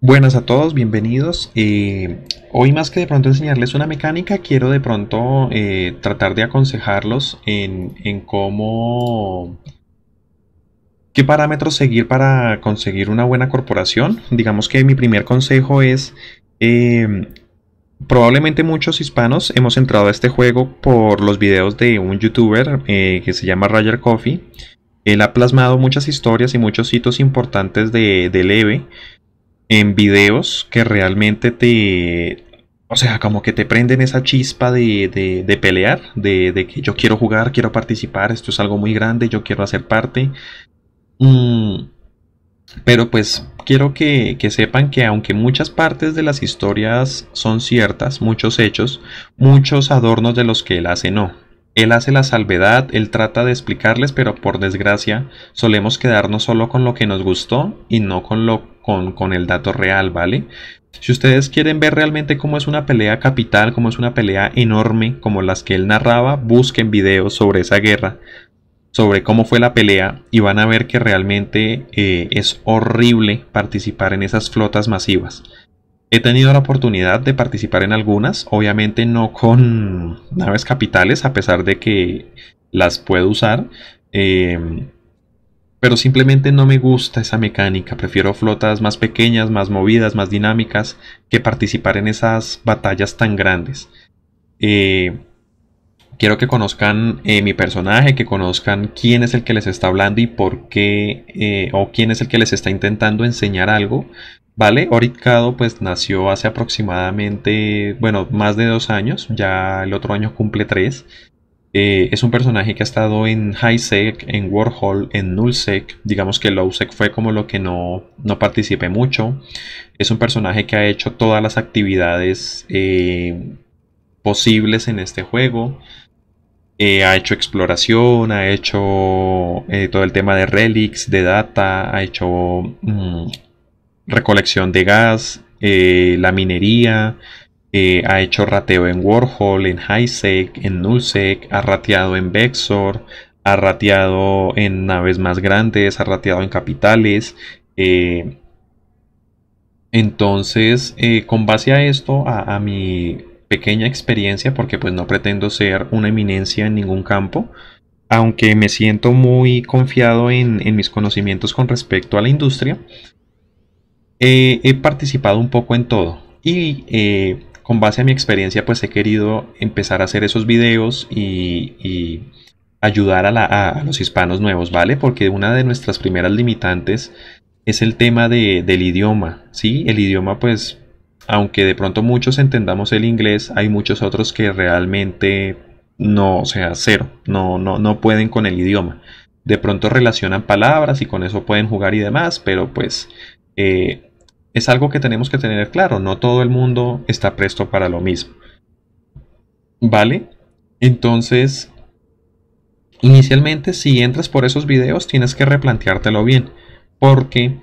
Buenas a todos, bienvenidos. Eh, hoy más que de pronto enseñarles una mecánica, quiero de pronto eh, tratar de aconsejarlos en, en cómo ¿Qué parámetros seguir para conseguir una buena corporación? Digamos que mi primer consejo es... Em, probablemente muchos hispanos hemos entrado a este juego por los videos de un youtuber eh, que se llama Roger Coffee. Él ha plasmado muchas historias y muchos hitos importantes de, de Leve en videos que realmente te... O sea, como que te prenden esa chispa de, de pelear, de que yo quiero jugar, quiero participar, esto es algo muy grande, yo quiero hacer parte. Mm, pero pues quiero que, sepan que aunque muchas partes de las historias son ciertas, muchos hechos, muchos adornos de los que él hace no. Él hace la salvedad, él trata de explicarles, pero por desgracia solemos quedarnos solo con lo que nos gustó y no con, lo, con, con el dato real, ¿vale? Si ustedes quieren ver realmente cómo es una pelea capital, cómo es una pelea enorme, como las que él narraba, busquen videos sobre esa guerra sobre cómo fue la pelea y van a ver que realmente eh, es horrible participar en esas flotas masivas. He tenido la oportunidad de participar en algunas, obviamente no con naves capitales, a pesar de que las puedo usar. Em, pero simplemente no me gusta esa mecánica. Prefiero flotas más pequeñas, más movidas, más dinámicas, que participar en esas batallas tan grandes. Eh, Quiero que conozcan eh, mi personaje, que conozcan quién es el que les está hablando y por qué, eh, o quién es el que les está intentando enseñar algo. ¿Vale? Oricado pues nació hace aproximadamente, bueno, más de dos años, ya el otro año cumple tres. Eh, es un personaje que ha estado en High HighSec, en Warhol, en NullSec. Digamos que LowSec fue como lo que no, no participé mucho. Es un personaje que ha hecho todas las actividades posibles en este juego. Eh, ha hecho exploración, ha hecho eh, todo el tema de relics, de data, ha hecho mm, recolección de gas, eh, la minería, ha hecho rateo en Warhol, en Highsec, en Nullsec, ha rateado en Vexor, ha rateado en naves más grandes, ha rateado en capitales. entonces, con base a esto, a, a mi pequeña experiencia porque pues no pretendo ser una eminencia en ningún campo, aunque me siento muy confiado en, mis conocimientos con respecto a la industria, he participado un poco en todo y eh, con base a mi experiencia pues he querido empezar a hacer esos videos y, ayudar a, los hispanos nuevos, ¿vale? Porque una de nuestras primeras limitantes es el tema del idioma, ¿sí? El idioma pues aunque de pronto muchos entendamos el inglés, hay muchos otros que realmente no, o sea, cero, no, no, no pueden con el idioma. De pronto relacionan palabras y con eso pueden jugar y demás, pero pues eh, es algo que tenemos que tener claro, no todo el mundo está presto para lo mismo. ¿Vale? Entonces, inicialmente si entras por esos videos tienes que replanteártelo bien, porque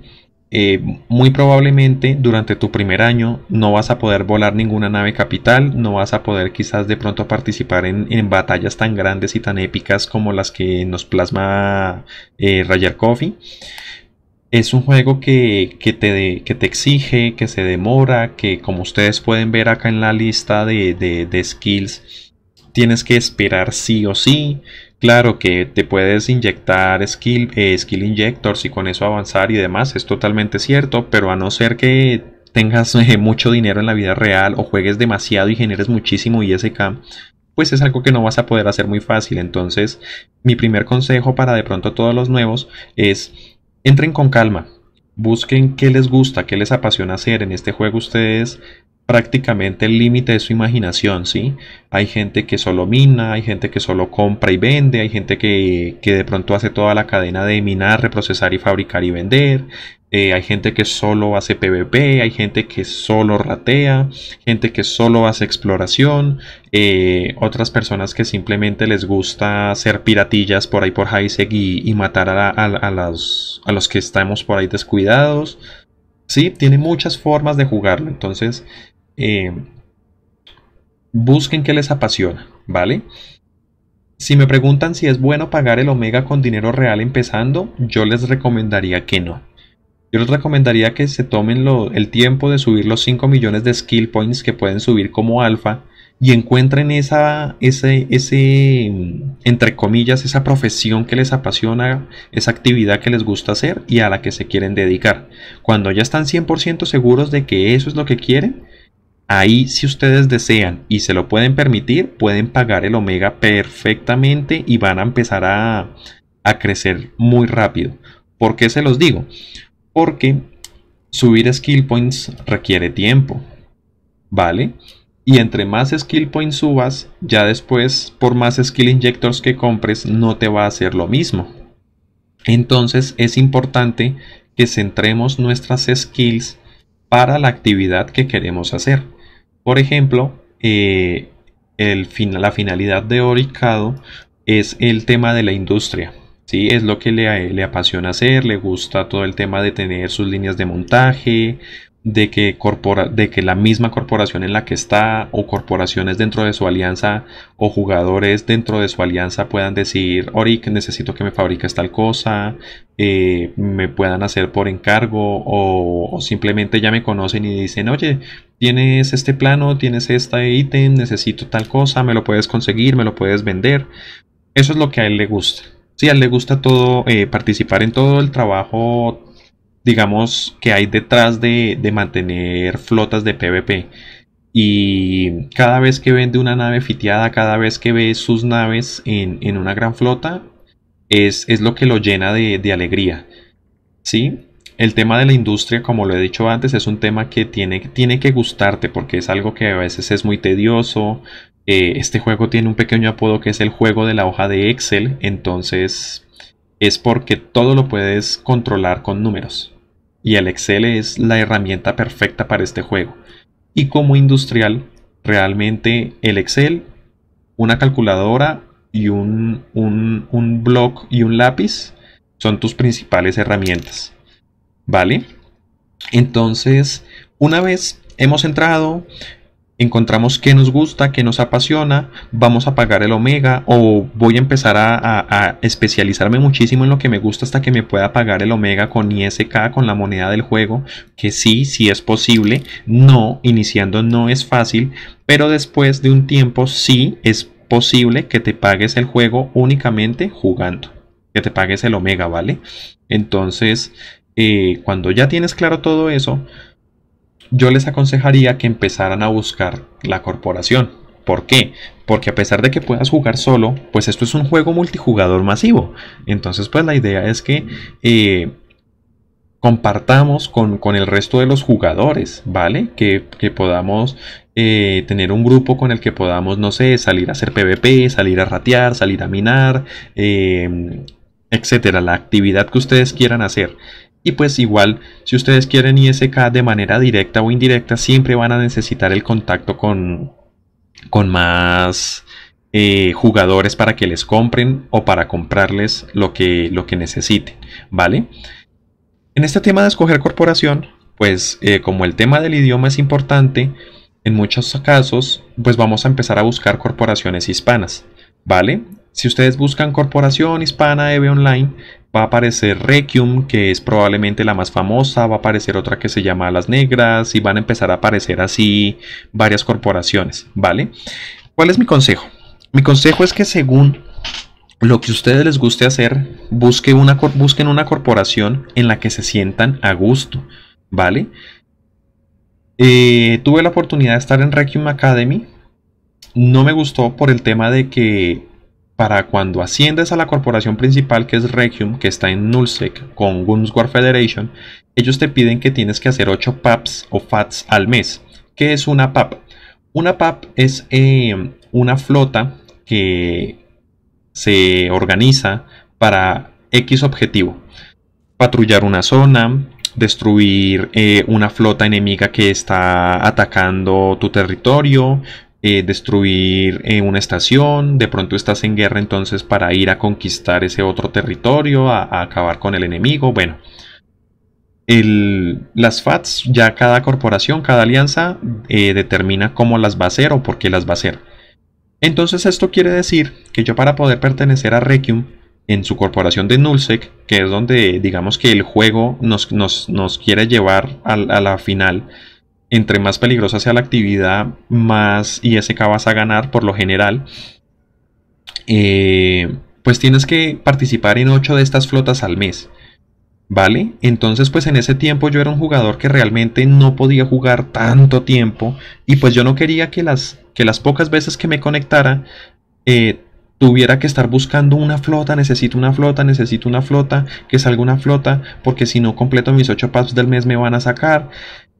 eh, muy probablemente durante tu primer año no vas a poder volar ninguna nave capital, no vas a poder quizás de pronto participar en, batallas tan grandes y tan épicas como las que nos plasma eh, Coffee. Es un juego que, te, que, te, exige, que se demora, que como ustedes pueden ver acá en la lista de, de, de skills, tienes que esperar sí o sí. Claro que te puedes inyectar skill, eh, skill injectors y con eso avanzar y demás, es totalmente cierto, pero a no ser que tengas eh, mucho dinero en la vida real o juegues demasiado y generes muchísimo ISK, pues es algo que no vas a poder hacer muy fácil. Entonces, mi primer consejo para de pronto todos los nuevos es entren con calma, busquen qué les gusta, qué les apasiona hacer en este juego ustedes prácticamente el límite de su imaginación, ¿sí? Hay gente que solo mina, hay gente que solo compra y vende, hay gente que, de pronto hace toda la cadena de minar, reprocesar y fabricar y vender, eh, hay gente que solo hace PvP, hay gente que solo ratea, gente que solo hace exploración, eh, otras personas que simplemente les gusta hacer piratillas por ahí por Heiseg y, y matar a, a, los, a los que estamos por ahí descuidados. Sí, tiene muchas formas de jugarlo, entonces eh, busquen que les apasiona, ¿vale? Si me preguntan si es bueno pagar el omega con dinero real empezando, yo les recomendaría que no. Yo les recomendaría que se tomen el tiempo de subir los 5 millones de skill points que pueden subir como alfa y encuentren esa, ese, ese, mm, entre comillas, esa profesión que les apasiona, esa actividad que les gusta hacer y a la que se quieren dedicar. Cuando ya están 100% seguros de que eso es lo que quieren, Ahí si ustedes desean y se lo pueden permitir, pueden pagar el omega perfectamente y van a empezar a, crecer muy rápido. ¿Por qué se los digo? Porque subir skill points requiere tiempo, ¿vale? Y entre más skill points subas, ya después por más skill injectors que compres no te va a hacer lo mismo. Entonces es importante que centremos nuestras skills para la actividad que queremos hacer. Por ejemplo, eh, la finalidad de Oricado es el tema de la industria. ¿sí? Es lo que le apasiona hacer, le gusta todo el tema de tener sus líneas de montaje, de que, corpora, de que la misma corporación en la que está o corporaciones dentro de su alianza o jugadores dentro de su alianza puedan decir, que necesito que me fabriques tal cosa, eh, me puedan hacer por encargo o, simplemente ya me conocen y dicen, oye, tienes este plano, tienes este ítem, necesito tal cosa, me lo puedes conseguir, me lo puedes vender. Eso es lo que a él le gusta. sí, a él le gusta todo, eh, participar en todo el trabajo digamos, que hay detrás de, mantener flotas de PvP. Y cada vez que vende una nave fitiada, cada vez que ve sus naves en, una gran flota, es, lo que lo llena de, alegría. ¿Sí? El tema de la industria, como lo he dicho antes, es un tema que tiene, tiene que gustarte porque es algo que a veces es muy tedioso. Eh, este juego tiene un pequeño apodo que es el juego de la hoja de Excel, entonces es porque todo lo puedes controlar con números y el Excel es la herramienta perfecta para este juego. Y como industrial, realmente el Excel, una calculadora y un, un, un blog y un lápiz son tus principales herramientas. ¿Vale? Entonces, una vez hemos entrado, encontramos qué nos gusta, qué nos apasiona, vamos a pagar el omega o voy a empezar a, especializarme muchísimo en lo que me gusta hasta que me pueda pagar el omega con ISK, con la moneda del juego, que sí, sí es posible, no, iniciando no es fácil, pero después de un tiempo sí es posible que te pagues el juego únicamente jugando, que te pagues el omega, ¿vale? Entonces, eh, cuando ya tienes claro todo eso, yo les aconsejaría que empezaran a buscar la corporación. ¿Por qué? Porque a pesar de que puedas jugar solo, pues esto es un juego multijugador masivo. Entonces, pues la idea es que eh, compartamos con, el resto de los jugadores, ¿vale? Que, podamos eh, tener un grupo con el que podamos, no sé, salir a hacer PvP, salir a ratear, salir a minar, eh, etcétera, la actividad que ustedes quieran hacer. Y pues igual, si ustedes quieren ISK de manera directa o indirecta, siempre van a necesitar el contacto con, con más eh, jugadores para que les compren o para comprarles lo que, lo que necesiten, ¿vale? En este tema de escoger corporación, pues eh, como el tema del idioma es importante, en muchos casos, pues vamos a empezar a buscar corporaciones hispanas, ¿vale? Si ustedes buscan corporación hispana EB Online, Va a aparecer Requiem, que es probablemente la más famosa, va a aparecer otra que se llama Las Negras y van a empezar a aparecer así varias corporaciones, ¿vale? ¿Cuál es mi consejo? Mi consejo es que según lo que a ustedes les guste hacer, busquen una, corporación en la que se sientan a gusto, ¿vale? Eh, tuve la oportunidad de estar en Requiem Academy. No me gustó por el tema de que para cuando asciendes a la corporación principal que es Regium, que está en Nullsec con Guns Federation, ellos te piden que tienes que hacer 8 PAPs o FATs al mes. ¿Qué es una PAP? Una PAP es eh, una flota que se organiza para X objetivo. Patrullar una zona, destruir eh, una flota enemiga que está atacando tu territorio, eh, destruir eh, una estación, de pronto estás en guerra entonces para ir a conquistar ese otro territorio, a, acabar con el enemigo, bueno. El, las FATs, ya cada corporación, cada alianza eh, determina cómo las va a hacer o por qué las va a hacer. Entonces esto quiere decir que yo para poder pertenecer a Requiem en su corporación de Nullsec, que es donde digamos que el juego nos, nos, nos quiere llevar a la final, entre más peligrosa sea la actividad, más ISK vas a ganar por lo general. Eh, pues tienes que participar en 8 de estas flotas al mes. ¿Vale? Entonces pues en ese tiempo yo era un jugador que realmente no podía jugar tanto tiempo y pues yo no quería que las, que las pocas veces que me conectara eh, tuviera que estar buscando una flota, necesito una flota, necesito una flota, que salga una flota, porque si no completo mis 8 pasos del mes me van a sacar.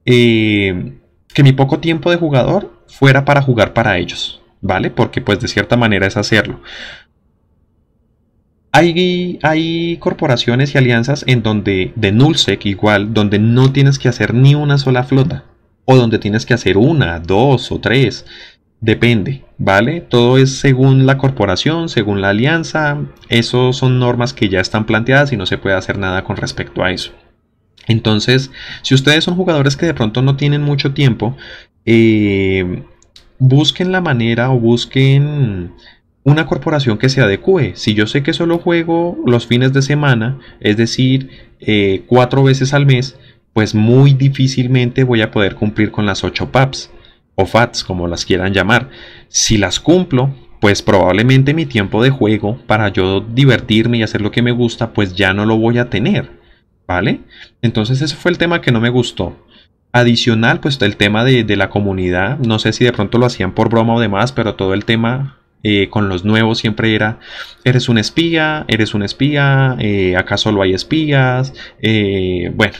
Eh, que mi poco tiempo de jugador fuera para jugar para ellos, ¿vale? Porque pues de cierta manera es hacerlo. Hay, hay, corporaciones y alianzas en donde, de NullSec igual, donde no tienes que hacer ni una sola flota. O donde tienes que hacer una, dos o tres. Depende, ¿vale? Todo es según la corporación, según la alianza. Eso son normas que ya están planteadas y no se puede hacer nada con respecto a eso. Entonces, si ustedes son jugadores que de pronto no tienen mucho tiempo, eh, busquen la manera o busquen una corporación que se adecue. Si yo sé que solo juego los fines de semana, es decir, eh, cuatro veces al mes, pues muy difícilmente voy a poder cumplir con las ocho PAPs o FATs, como las quieran llamar. Si las cumplo, pues probablemente mi tiempo de juego para yo divertirme y hacer lo que me gusta, pues ya no lo voy a tener. ¿Vale? Entonces ese fue el tema que no me gustó. Adicional, pues el tema de, de la comunidad, no sé si de pronto lo hacían por broma o demás, pero todo el tema eh, con los nuevos siempre era, eres un espía, eres un espía, eh, acaso lo hay espías, eh, bueno,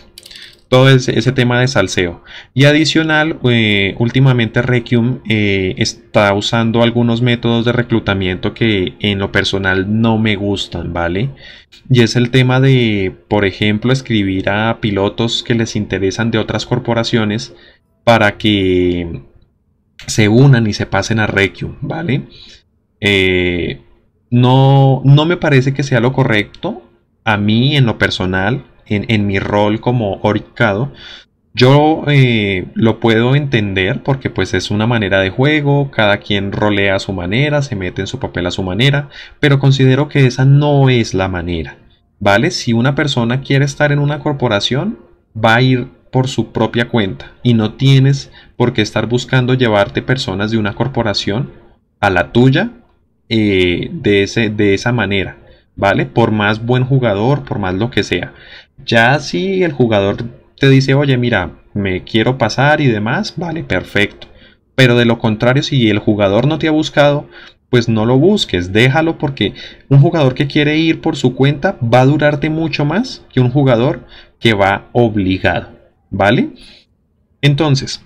todo ese, tema de salseo. Y adicional, eh, últimamente Requiem eh, está usando algunos métodos de reclutamiento que en lo personal no me gustan, ¿vale? Y es el tema de, por ejemplo, escribir a pilotos que les interesan de otras corporaciones para que se unan y se pasen a Requiem, ¿vale? Eh, no, no me parece que sea lo correcto. A mí, en lo personal, en, mi rol como oricado yo eh, lo puedo entender porque pues es una manera de juego, cada quien rolea a su manera, se mete en su papel a su manera, pero considero que esa no es la manera, ¿vale? Si una persona quiere estar en una corporación, va a ir por su propia cuenta y no tienes por qué estar buscando llevarte personas de una corporación a la tuya eh, de, ese, de esa manera, ¿vale? Por más buen jugador, por más lo que sea. Ya si el jugador te dice, oye, mira, me quiero pasar y demás, vale, perfecto. Pero de lo contrario, si el jugador no te ha buscado, pues no lo busques, déjalo porque un jugador que quiere ir por su cuenta va a durarte mucho más que un jugador que va obligado, ¿vale? Entonces,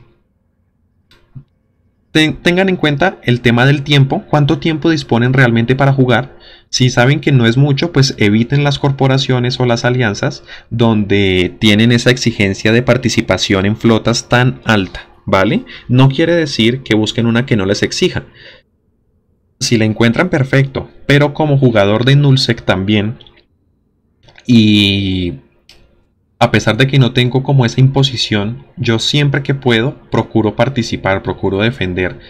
tengan en cuenta el tema del tiempo, cuánto tiempo disponen realmente para jugar si saben que no es mucho, pues eviten las corporaciones o las alianzas donde tienen esa exigencia de participación en flotas tan alta, ¿vale? No quiere decir que busquen una que no les exija. Si la encuentran perfecto, pero como jugador de Nullsec también, y a pesar de que no tengo como esa imposición, yo siempre que puedo procuro participar, procuro defender,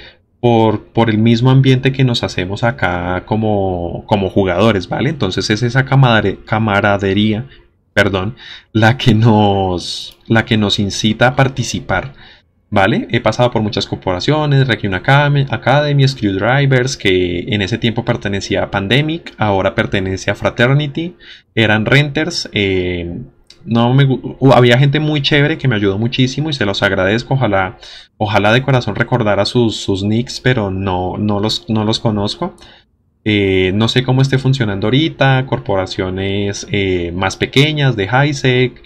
por, el mismo ambiente que nos hacemos acá como, jugadores, ¿vale? Entonces es esa camaradería, perdón, la que nos, la que nos incita a participar. ¿Vale? He pasado por muchas corporaciones, Requiem Academy, Screwdrivers, que en ese tiempo pertenecía a Pandemic, ahora pertenece a Fraternity, eran renters, eh, no me, había gente muy chévere que me ayudó muchísimo y se los agradezco. Ojalá, ojalá de corazón recordara sus, sus nicks, pero no, no, los, no los conozco. Eh, no sé cómo esté funcionando ahorita, corporaciones eh, más pequeñas de HiSec,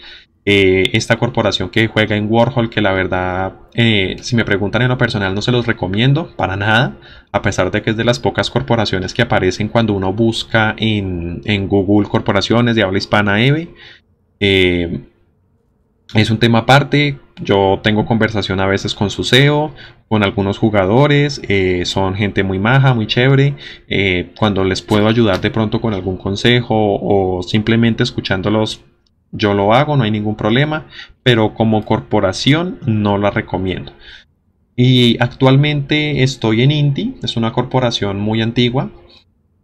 eh, esta corporación que juega en Warhol, que la verdad, si me preguntan en lo personal, no se los recomiendo para nada, a pesar de que es de las pocas corporaciones que aparecen cuando uno busca en, Google corporaciones de habla hispana EVE. Eh, es un tema aparte. Yo tengo conversación a veces con su CEO, con algunos jugadores. Eh, son gente muy maja, muy chévere. Eh, cuando les puedo ayudar de pronto con algún consejo o simplemente escuchándolos, yo lo hago, no hay ningún problema. Pero como corporación no la recomiendo. Y actualmente estoy en Inti, es una corporación muy antigua.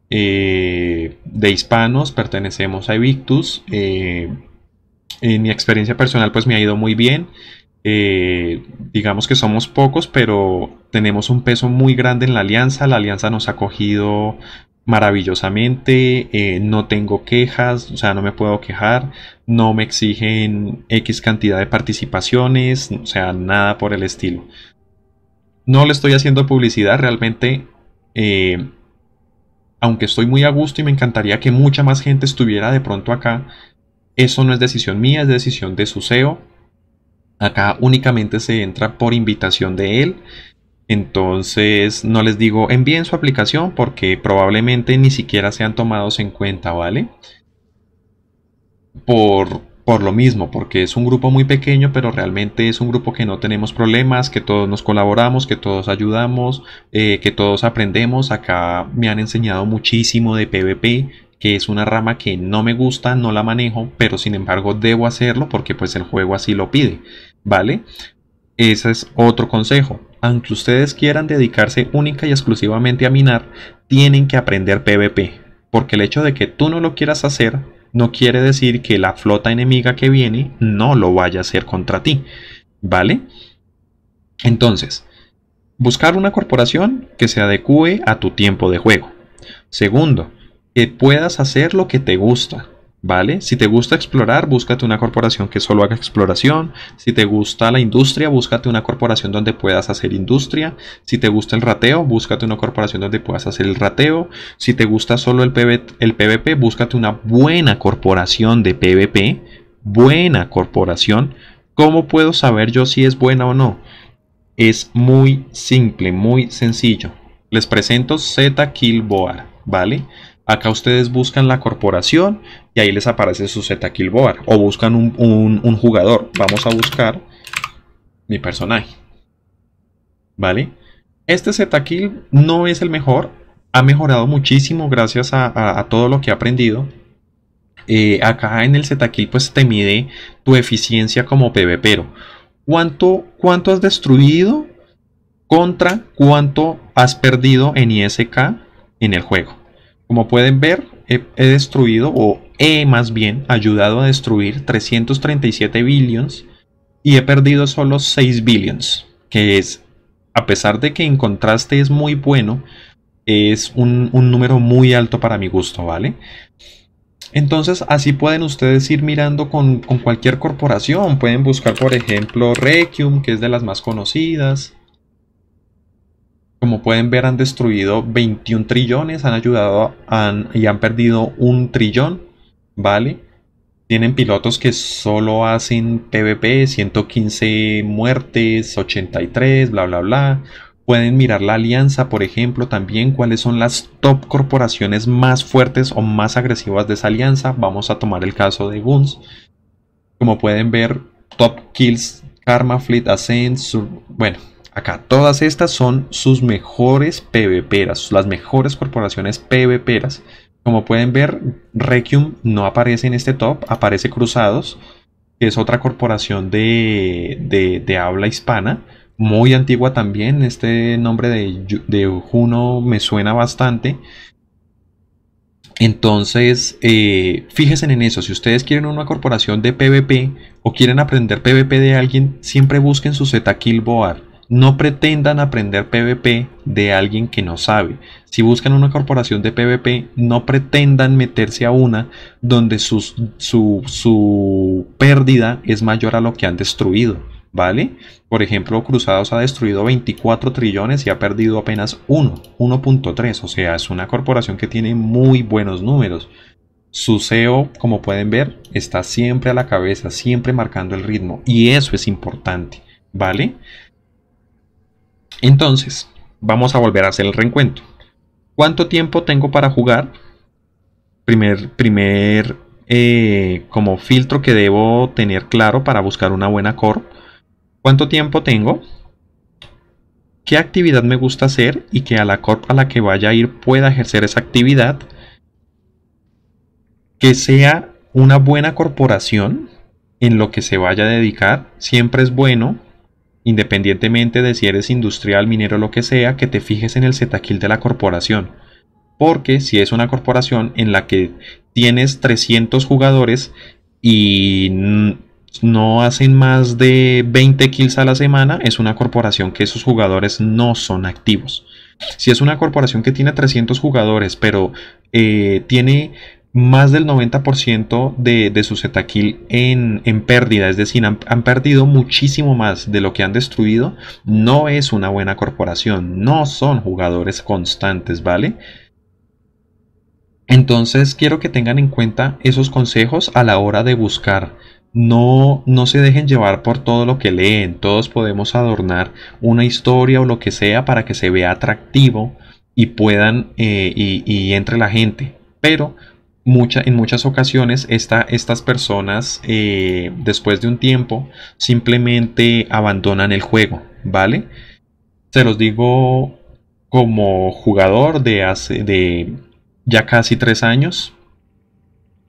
de hispanos pertenecemos a Evictus en mi experiencia personal pues me ha ido muy bien. Eh, digamos que somos pocos, pero tenemos un peso muy grande en la alianza. La alianza nos ha cogido maravillosamente, eh, no tengo quejas, o sea, no me puedo quejar, no me exigen X cantidad de participaciones, o sea, nada por el estilo. No le estoy haciendo publicidad, realmente, eh, aunque estoy muy a gusto y me encantaría que mucha más gente estuviera de pronto acá, eso no es decisión mía, es decisión de su CEO. Acá únicamente se entra por invitación de él. Entonces no les digo envíen su aplicación porque probablemente ni siquiera sean tomados en cuenta, ¿vale? Por, por lo mismo, porque es un grupo muy pequeño, pero realmente es un grupo que no tenemos problemas, que todos nos colaboramos, que todos ayudamos, eh, que todos aprendemos. Acá me han enseñado muchísimo de PvP, que es una rama que no me gusta, no la manejo, pero sin embargo debo hacerlo porque pues el juego así lo pide, ¿vale? Ese es otro consejo. Aunque ustedes quieran dedicarse única y exclusivamente a minar, tienen que aprender PvP, porque el hecho de que tú no lo quieras hacer no quiere decir que la flota enemiga que viene no lo vaya a hacer contra ti, ¿vale? Entonces, buscar una corporación que se adecue a tu tiempo de juego. Segundo, puedas hacer lo que te gusta. ¿Vale? Si te gusta explorar, búscate una corporación que solo haga exploración. Si te gusta la industria, búscate una corporación donde puedas hacer industria. Si te gusta el rateo, búscate una corporación donde puedas hacer el rateo. Si te gusta solo el, el PvP, búscate una buena corporación de PvP. Buena corporación. ¿Cómo puedo saber yo si es buena o no? Es muy simple, muy sencillo. Les presento Z Killboard, ¿vale? Acá ustedes buscan la corporación y ahí les aparece su Z board O buscan un, jugador. Vamos a buscar mi personaje. ¿Vale? Este Z Kill no es el mejor. Ha mejorado muchísimo gracias a, todo lo que he aprendido. Eh, acá en el Z-Kill pues te mide tu eficiencia como pero ¿Cuánto, ¿Cuánto has destruido contra cuánto has perdido en ISK en el juego? Como pueden ver, he, destruido, o he más bien ayudado a destruir 337 billions y he perdido solo 6 billions, que es, a pesar de que en contraste es muy bueno, es un, número muy alto para mi gusto, ¿vale? Entonces así pueden ustedes ir mirando con, con cualquier corporación, pueden buscar por ejemplo Requium, que es de las más conocidas, como pueden ver han destruido 21 trillones, han ayudado y han perdido un trillón, ¿vale? Tienen pilotos que solo hacen PvP, 115 muertes, 83, bla, bla, bla. Pueden mirar la alianza, por ejemplo, también cuáles son las top corporaciones más fuertes o más agresivas de esa alianza. Vamos a tomar el caso de Guns. Como pueden ver, top kills, Karma, Fleet, Ascent, bueno, Acá todas estas son sus mejores PvPeras, las mejores corporaciones PvPeras. Como pueden ver, Requiem no aparece en este top, aparece Cruzados, que es otra corporación de, habla hispana, muy antigua también. Este nombre de, de Juno me suena bastante. Entonces, eh, fíjense en eso. Si ustedes quieren una corporación de PvP o quieren aprender PvP de alguien, siempre busquen su Z-Kill no pretendan aprender PvP de alguien que no sabe. Si buscan una corporación de PvP, no pretendan meterse a una donde su, su, pérdida es mayor a lo que han destruido. ¿Vale? Por ejemplo, Cruzados ha destruido 24 trillones y ha perdido apenas 1, 1.3. O sea, es una corporación que tiene muy buenos números. Su CEO, como pueden ver, está siempre a la cabeza, siempre marcando el ritmo. Y eso es importante, ¿vale? Entonces, vamos a volver a hacer el reencuentro. ¿Cuánto tiempo tengo para jugar? Primer, primer eh, como filtro que debo tener claro para buscar una buena corp. ¿Cuánto tiempo tengo? ¿Qué actividad me gusta hacer? Y que a la corp a la que vaya a ir pueda ejercer esa actividad. Que sea una buena corporación en lo que se vaya a dedicar. Siempre es bueno independientemente de si eres industrial, minero, lo que sea, que te fijes en el kill de la corporación. Porque si es una corporación en la que tienes 300 jugadores y no hacen más de 20 kills a la semana, es una corporación que esos jugadores no son activos. Si es una corporación que tiene 300 jugadores, pero eh, tiene más del 90% de, su Zetaquil en, en, pérdida, es decir, han, perdido muchísimo más de lo que han destruido, no es una buena corporación, no son jugadores constantes, ¿vale? Entonces quiero que tengan en cuenta esos consejos a la hora de buscar. No, no se dejen llevar por todo lo que leen. Todos podemos adornar una historia o lo que sea para que se vea atractivo y puedan eh, y entre la gente. Pero en muchas ocasiones estas personas eh, después de un tiempo simplemente abandonan el juego, ¿vale? Se los digo como jugador de hace de ya casi tres años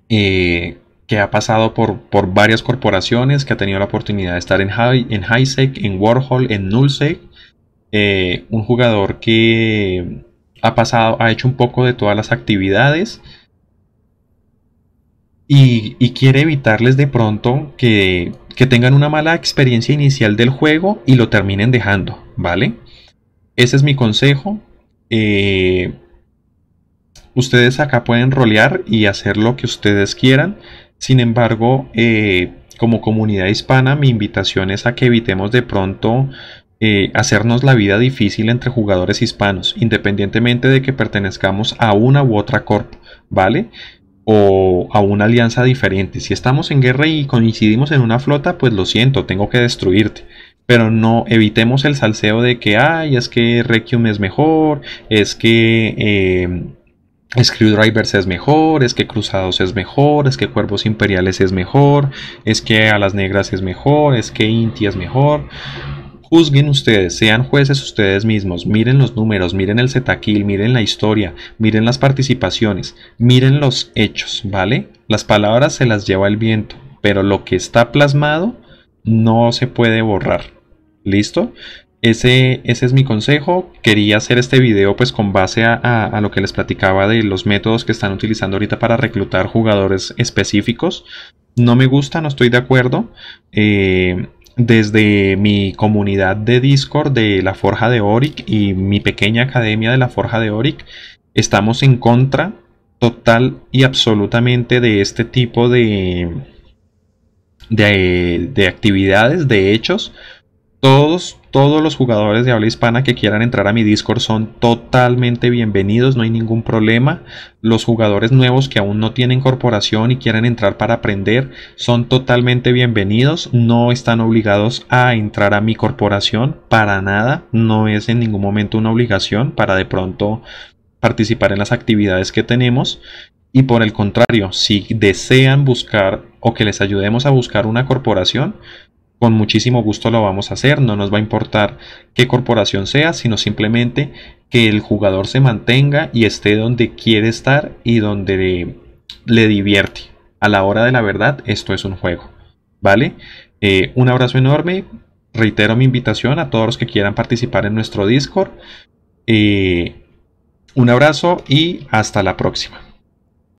eh, que ha pasado por, varias corporaciones, que ha tenido la oportunidad de estar en, High, en en Warhol, en Nullsec. Eh, un jugador que ha pasado, ha hecho un poco de todas las actividades y, quiere evitarles de pronto que, que tengan una mala experiencia inicial del juego y lo terminen dejando, ¿vale? Ese es mi consejo. Eh, ustedes acá pueden rolear y hacer lo que ustedes quieran. Sin embargo, eh, como comunidad hispana, mi invitación es a que evitemos de pronto eh, hacernos la vida difícil entre jugadores hispanos, independientemente de que pertenezcamos a una u otra corp, ¿vale? o a una alianza diferente. Si estamos en guerra y coincidimos en una flota, pues lo siento, tengo que destruirte. Pero no evitemos el salseo de que, ay, es que Requiem es mejor, es que eh, em, Screwdrivers es mejor, es que Cruzados es mejor, es que Cuervos Imperiales es mejor, es que Alas Negras es mejor, es que Inti es mejor. Juzguen ustedes, sean jueces ustedes mismos, miren los números, miren el zetaquil, miren la historia, miren las participaciones, miren los hechos, ¿vale? Las palabras se las lleva el viento, pero lo que está plasmado no se puede borrar. ¿Listo? Ese, ese, es mi consejo. Quería hacer este video pues con base a, lo que les platicaba de los métodos que están utilizando ahorita para reclutar jugadores específicos. No me gusta, no estoy de acuerdo. Eh, desde mi comunidad de Discord de la Forja de Oric y mi pequeña academia de la Forja de Oric, estamos en contra total y absolutamente de este tipo de, de, de actividades, de hechos, todos, todos los jugadores de habla hispana que quieran entrar a mi Discord son totalmente bienvenidos, no hay ningún problema. Los jugadores nuevos que aún no tienen corporación y quieran entrar para aprender son totalmente bienvenidos, no están obligados a entrar a mi corporación para nada, no es en ningún momento una obligación para de pronto participar en las actividades que tenemos. Y por el contrario, si desean buscar o que les ayudemos a buscar una corporación, con muchísimo gusto lo vamos a hacer, no nos va a importar qué corporación sea, sino simplemente que el jugador se mantenga y esté donde quiere estar y donde le, divierte. A la hora de la verdad, esto es un juego. ¿Vale? Eh, un abrazo enorme. Reitero mi invitación a todos los que quieran participar en nuestro Discord. Eh, un abrazo y hasta la próxima.